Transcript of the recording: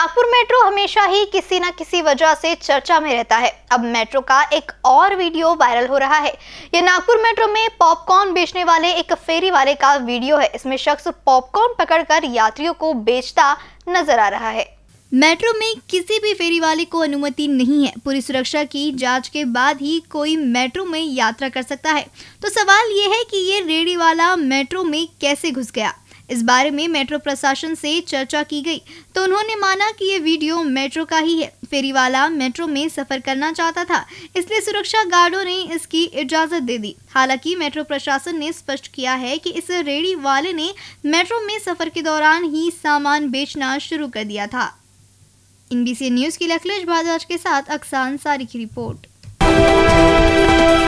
Nagpur metro हमेशा ही किसी न किसी वजह से चर्चा में रहता है अब मेट्रो का एक और वीडियो वायरल हो रहा है ये नागपुर मेट्रो में पॉपकॉर्न बेचने वाले एक फेरी वाले का वीडियो है इसमें शख्स पॉपकॉर्न पकड़कर यात्रियों को बेचता नजर आ रहा है मेट्रो में किसी भी फेरी वाले को अनुमति नहीं है पूरी सुरक्षा की जांच के बाद ही कोई मेट्रो में यात्रा कर सकता है तो सवाल ये है कि ये रेडी वाला मेट्रो में कैसे घुस गया इस बारे में मेट्रो प्रशासन से चर्चा की गई तो उन्होंने माना कि ये वीडियो मेट्रो का ही है फेरीवाला मेट्रो में सफर करना चाहता था इसलिए सुरक्षा गार्डों ने इसकी इजाजत दे दी हालांकि मेट्रो प्रशासन ने स्पष्ट किया है कि इस रेडी वाले ने मेट्रो में सफर के दौरान ही सामान बेचना शुरू कर दिया था इनबीसी न्यूज के लिए अखिलेश भारद्वाज के साथ अक्सान सारी की रिपोर्ट